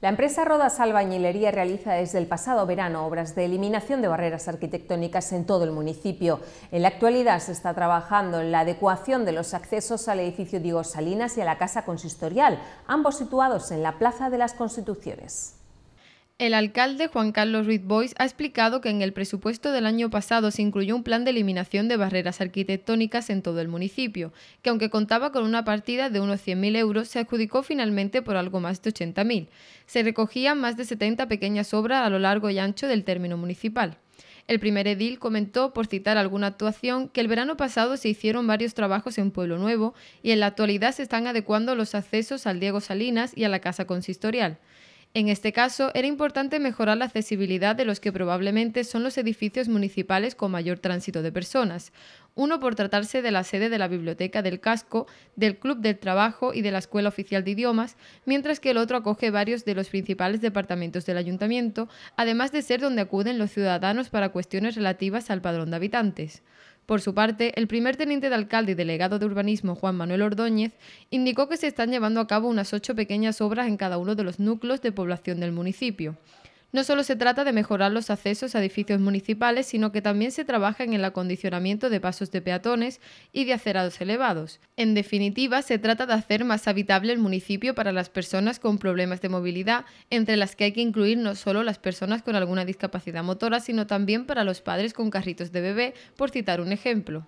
La empresa Rodas Albañilería realiza desde el pasado verano obras de eliminación de barreras arquitectónicas en todo el municipio. En la actualidad se está trabajando en la adecuación de los accesos al edificio Diego Salinas y a la Casa Consistorial, ambos situados en la Plaza de las Constituciones. El alcalde Juan Carlos Ruiz Bois ha explicado que en el presupuesto del año pasado se incluyó un plan de eliminación de barreras arquitectónicas en todo el municipio, que aunque contaba con una partida de unos 100.000 euros, se adjudicó finalmente por algo más de 80.000. Se recogían más de 70 pequeñas obras a lo largo y ancho del término municipal. El primer edil comentó, por citar alguna actuación, que el verano pasado se hicieron varios trabajos en Pueblo Nuevo y en la actualidad se están adecuando los accesos al Diego Salinas y a la Casa Consistorial. En este caso, era importante mejorar la accesibilidad de los que probablemente son los edificios municipales con mayor tránsito de personas, uno por tratarse de la sede de la Biblioteca del Casco, del Club del Trabajo y de la Escuela Oficial de Idiomas, mientras que el otro acoge varios de los principales departamentos del ayuntamiento, además de ser donde acuden los ciudadanos para cuestiones relativas al padrón de habitantes. Por su parte, el primer teniente de alcalde y delegado de urbanismo, Juan Manuel Ordóñez, indicó que se están llevando a cabo unas ocho pequeñas obras en cada uno de los núcleos de población del municipio. No solo se trata de mejorar los accesos a edificios municipales, sino que también se trabaja en el acondicionamiento de pasos de peatones y de acerados elevados. En definitiva, se trata de hacer más habitable el municipio para las personas con problemas de movilidad, entre las que hay que incluir no solo las personas con alguna discapacidad motora, sino también para los padres con carritos de bebé, por citar un ejemplo.